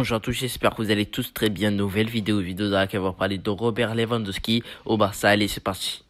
Bonjour à tous, j'espère que vous allez tous très bien. Nouvelle vidéo, vidéo dans laquelle on va parler de Robert Lewandowski au Barça. Allez, c'est parti.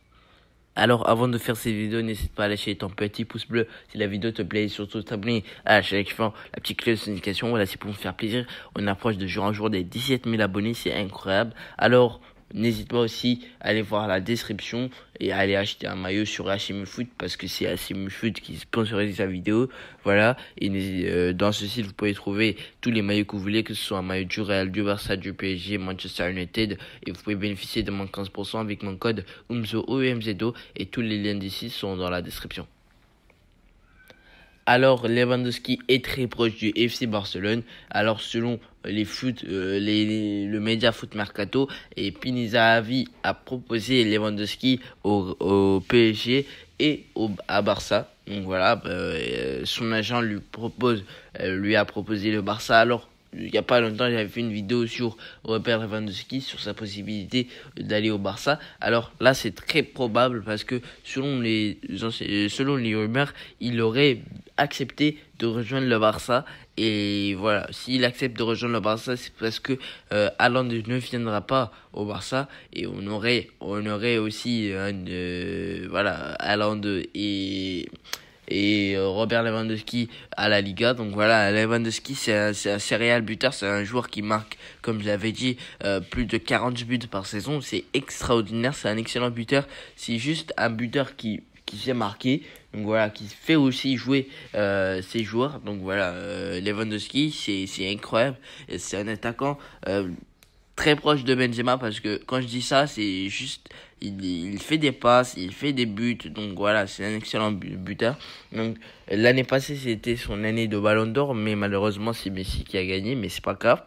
Alors, avant de faire cette vidéo, n'hésite pas à lâcher ton petit pouce bleu si la vidéo te plaît et surtout t'abonner à la chaîne la petite clé de notification. Voilà, c'est pour me faire plaisir. On approche de jour en jour des 17 000 abonnés, c'est incroyable. Alors, N'hésite pas aussi à aller voir la description et à aller acheter un maillot sur HMU Foot parce que c'est HMU Foot qui sponsorise sa vidéo. Voilà. Et euh, dans ce site, vous pouvez trouver tous les maillots que vous voulez, que ce soit un maillot du Real, du Versailles, du PSG, Manchester United. Et vous pouvez bénéficier de mon 15% avec mon code UMZO, OUMZO. E et tous les liens d'ici sont dans la description alors Lewandowski est très proche du FC Barcelone. Alors selon euh, les foot, euh, les, le média Foot Mercato, et Pinizavi a proposé Lewandowski au, PSG et au, à Barça. Donc voilà, euh, son agent lui propose, lui a proposé le Barça. Alors il n'y a pas longtemps, j'avais fait une vidéo sur Robert Lewandowski, sur sa possibilité d'aller au Barça. Alors là, c'est très probable parce que selon les, selon les rumeurs, il aurait accepter de rejoindre le Barça. Et voilà, s'il accepte de rejoindre le Barça, c'est parce que euh, ne viendra pas au Barça. Et on aurait, on aurait aussi hein, voilà, et et Robert Lewandowski à la Liga. Donc voilà, Lewandowski, c'est un, un serial buteur, c'est un joueur qui marque, comme je dit, euh, plus de 40 buts par saison. C'est extraordinaire, c'est un excellent buteur. C'est juste un buteur qui qui s'est marqué, donc voilà, qui fait aussi jouer euh, ses joueurs. Donc voilà, euh, Lewandowski, c'est incroyable. C'est un attaquant euh, très proche de Benzema parce que quand je dis ça, c'est juste, il, il, fait des passes, il fait des buts. Donc voilà, c'est un excellent buteur. Donc l'année passée, c'était son année de Ballon d'Or, mais malheureusement, c'est Messi qui a gagné, mais c'est pas grave.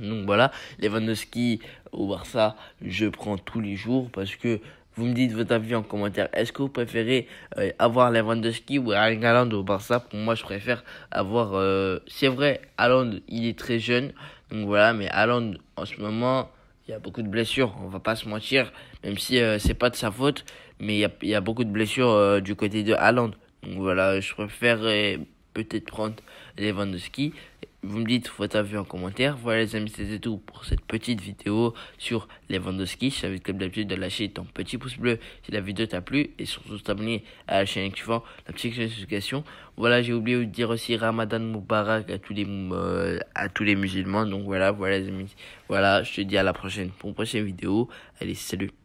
Donc voilà, Lewandowski au Barça, je prends tous les jours parce que vous me dites votre avis en commentaire. Est-ce que vous préférez avoir euh, ventes avoir Lewandowski ou Erling Haaland au Barça Pour moi, je préfère avoir. Euh, c'est vrai, Haaland, il est très jeune. Donc voilà, mais Haaland, en ce moment, il y a beaucoup de blessures. On va pas se mentir, même si euh, c'est pas de sa faute. Mais il y a, beaucoup de blessures du côté de Haaland. Donc voilà, je préfère peut-être prendre Lewandowski vous me dites votre avis en commentaire. Voilà les amis, c'était tout pour cette petite vidéo sur les les Je t'invite comme d'habitude de lâcher ton petit pouce bleu si la vidéo t'a plu et surtout t'abonner à la chaîne suivante, la petite notification. Voilà, j'ai oublié de dire aussi Ramadan Mubarak à tous les euh, à tous les musulmans. Donc voilà, voilà les amis. Voilà, je te dis à la prochaine pour une prochaine vidéo. Allez, salut.